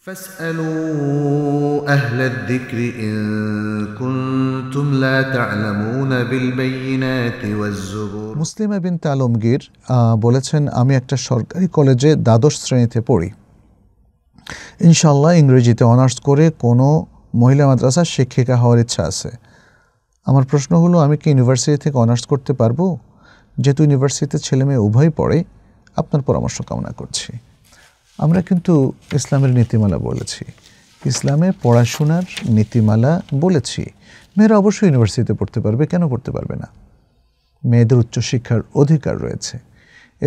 فاسألوا أهل الذكر إن كنتم لا تعلمون بالبينات والزبور বলেছেন আমি একটা সরকারি কলেজে দ্বাদশ শ্রেণীতে পড়ি ইনশাল্লাহ ইংরেজিতে অনার্স করে কোনো মহিলা মাদ্রাসার শিক্ষিকা হওয়ার ইচ্ছা আছে আমার প্রশ্ন হলো আমি কি ইউনিভার্সিটি থেকে অনার্স করতে পারবো যেহেতু ইউনিভার্সিটিতে ছেলে মেয়ে উভয় পড়ে আপনার পরামর্শ কামনা করছি আমরা কিন্তু ইসলামের নীতিমালা বলেছি ইসলামে পড়াশোনার নীতিমালা বলেছি মেয়েরা অবশ্যই ইউনিভার্সিটিতে পড়তে পারবে কেন পড়তে পারবে না মেয়েদের উচ্চশিক্ষার অধিকার রয়েছে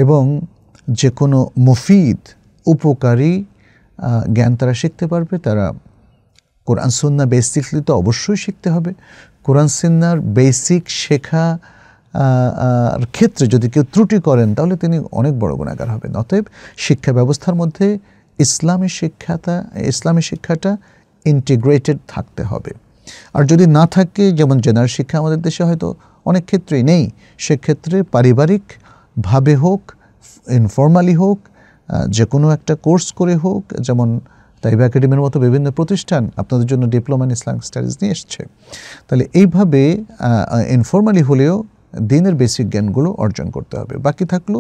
এবং যে কোনো মুফিদ উপকারী জ্ঞান তারা শিখতে পারবে তারা কোরআন সুন্না বেসিকলি তো অবশ্যই শিখতে হবে কোরআন সিন্নার বেসিক শেখা ক্ষেত্রে যদি কেউ ত্রুটি করেন তাহলে তিনি অনেক বড় গুণাগার হবেন অতএব শিক্ষা ব্যবস্থার মধ্যে ইসলামী শিক্ষাটা ইসলামী শিক্ষাটা ইন্টিগ্রেটেড থাকতে হবে আর যদি না থাকে যেমন জেনারেল শিক্ষা আমাদের দেশে হয়তো অনেক ক্ষেত্রেই নেই সেক্ষেত্রে পারিবারিকভাবে হোক ইনফর্মালি হোক যে কোনো একটা কোর্স করে হোক যেমন তাইব একাডেমির মতো বিভিন্ন প্রতিষ্ঠান আপনাদের জন্য ডিপ্লোমা ইন ইসলাম স্টাডিজ নিয়ে এসছে তাহলে এইভাবে ইনফর্মালি হলেও দিনের বেসিক জ্ঞানগুলো অর্জন করতে হবে বাকি থাকলো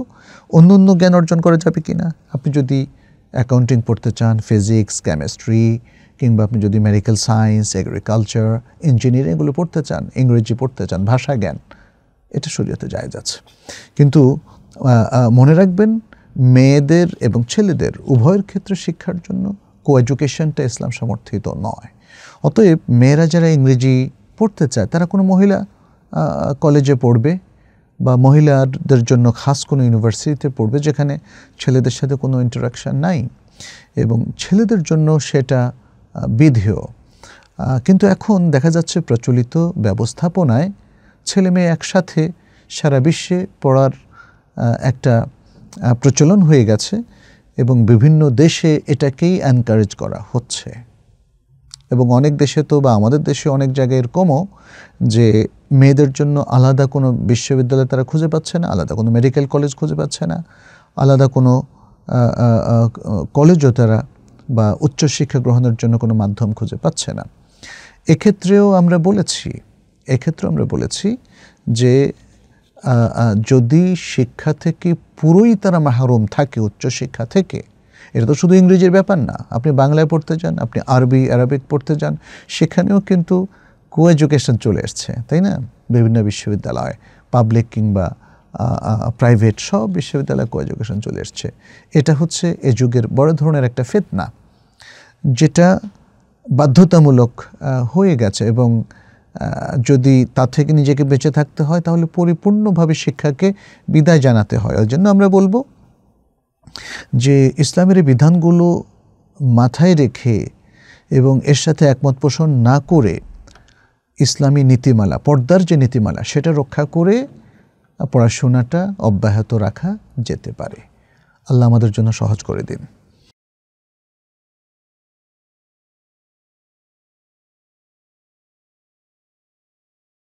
অন্য অন্য জ্ঞান অর্জন করা যাবে কি না আপনি যদি অ্যাকাউন্টিং পড়তে চান ফিজিক্স কেমিস্ট্রি কিংবা আপনি যদি মেডিকেল সায়েন্স এগ্রিকালচার ইঞ্জিনিয়ারিং এগুলো পড়তে চান ইংরেজি পড়তে চান ভাষা জ্ঞান এটা শরীয়তে যায় যাচ্ছে কিন্তু মনে রাখবেন মেয়েদের এবং ছেলেদের উভয়ের ক্ষেত্রে শিক্ষার জন্য কো এডুকেশনটা ইসলাম সমর্থিত নয় অতএব মেয়েরা যারা ইংরেজি পড়তে চায় তারা কোনো মহিলা কলেজে পড়বে বা মহিলাদের জন্য খাস কোনো ইউনিভার্সিটিতে পড়বে যেখানে ছেলেদের সাথে কোনো ইন্টারাকশান নাই এবং ছেলেদের জন্য সেটা বিধেয় কিন্তু এখন দেখা যাচ্ছে প্রচলিত ব্যবস্থাপনায় ছেলে মেয়ে একসাথে সারা বিশ্বে পড়ার একটা প্রচলন হয়ে গেছে এবং বিভিন্ন দেশে এটাকেই এনকারেজ করা হচ্ছে এবং অনেক দেশে তো বা আমাদের দেশে অনেক জায়গায় এরকমও যে মেয়েদের জন্য আলাদা কোনো বিশ্ববিদ্যালয় তারা খুঁজে পাচ্ছে না আলাদা কোনো মেডিকেল কলেজ খুঁজে পাচ্ছে না আলাদা কোনো কলেজও তারা বা উচ্চশিক্ষা গ্রহণের জন্য কোনো মাধ্যম খুঁজে পাচ্ছে না এক্ষেত্রেও আমরা বলেছি এক্ষেত্রেও আমরা বলেছি যে যদি শিক্ষা থেকে পুরোই তারা মাহরুম থাকে উচ্চশিক্ষা থেকে এটা তো শুধু ইংরেজির ব্যাপার না আপনি বাংলায় পড়তে যান আপনি আরবি অ্যারাবিক পড়তে যান সেখানেও কিন্তু কো এডুকেশন চলে এসছে তাই না বিভিন্ন বিশ্ববিদ্যালয় পাবলিক কিংবা প্রাইভেট সব বিশ্ববিদ্যালয়ে কো এডুকেশন চলে এসছে এটা হচ্ছে এ যুগের বড় ধরনের একটা ফেতনা যেটা বাধ্যতামূলক হয়ে গেছে এবং যদি তা থেকে নিজেকে বেঁচে থাকতে হয় তাহলে পরিপূর্ণভাবে শিক্ষাকে বিদায় জানাতে হয় ওই জন্য আমরা বলবো যে ইসলামের এই বিধানগুলো মাথায় রেখে এবং এর সাথে একমত পোষণ না করে ইসলামী নীতিমালা পর্দার যে নীতিমালা সেটা রক্ষা করে পড়াশোনাটা অব্যাহত রাখা যেতে পারে আল্লাহ আমাদের জন্য সহজ করে দিন